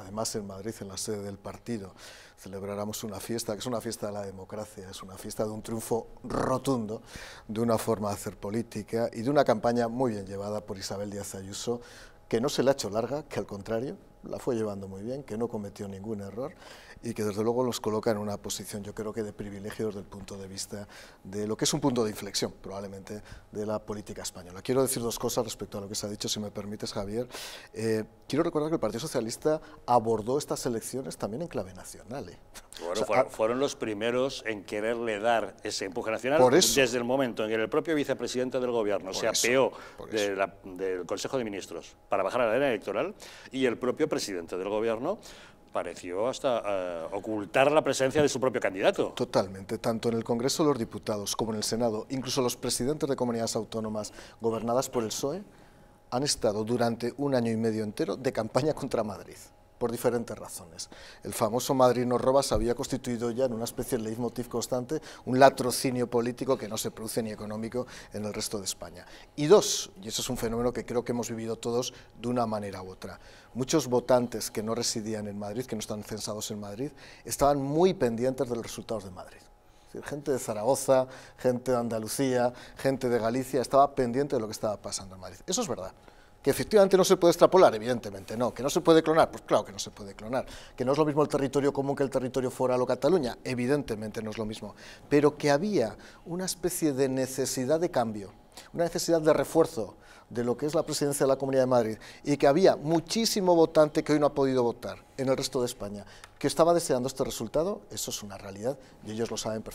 además en Madrid, en la sede del partido, celebraremos una fiesta, que es una fiesta de la democracia, es una fiesta de un triunfo rotundo, de una forma de hacer política y de una campaña muy bien llevada por Isabel Díaz Ayuso, que no se le ha hecho larga, que al contrario, la fue llevando muy bien, que no cometió ningún error y que desde luego los coloca en una posición yo creo que de privilegio desde el punto de vista de lo que es un punto de inflexión probablemente de la política española. Quiero decir dos cosas respecto a lo que se ha dicho, si me permites Javier. Eh, quiero recordar que el Partido Socialista abordó estas elecciones también en clave nacional. ¿eh? Ah, fueron, los primeros en quererle dar ese empuje nacional desde el momento en que el propio vicepresidente del gobierno se apeó del Consejo de Ministros para bajar a la arena electoral y el propio presidente del gobierno pareció hasta eh, ocultar la presencia de su propio candidato. Totalmente, tanto en el Congreso de los Diputados como en el Senado, incluso los presidentes de comunidades autónomas gobernadas por el PSOE han estado durante un año y medio entero de campaña contra Madrid por diferentes razones. El famoso madrino Robas había constituido ya en una especie de leitmotiv constante un latrocinio político que no se produce ni económico en el resto de España. Y dos, y eso es un fenómeno que creo que hemos vivido todos de una manera u otra, muchos votantes que no residían en Madrid, que no están censados en Madrid, estaban muy pendientes de los resultados de Madrid gente de Zaragoza, gente de Andalucía, gente de Galicia, estaba pendiente de lo que estaba pasando en Madrid. Eso es verdad que efectivamente no se puede extrapolar, evidentemente no, que no se puede clonar, pues claro que no se puede clonar, que no es lo mismo el territorio común que el territorio foral o Cataluña, evidentemente no es lo mismo, pero que había una especie de necesidad de cambio, una necesidad de refuerzo de lo que es la presidencia de la Comunidad de Madrid y que había muchísimo votante que hoy no ha podido votar en el resto de España, que estaba deseando este resultado, eso es una realidad y ellos lo saben perfectamente.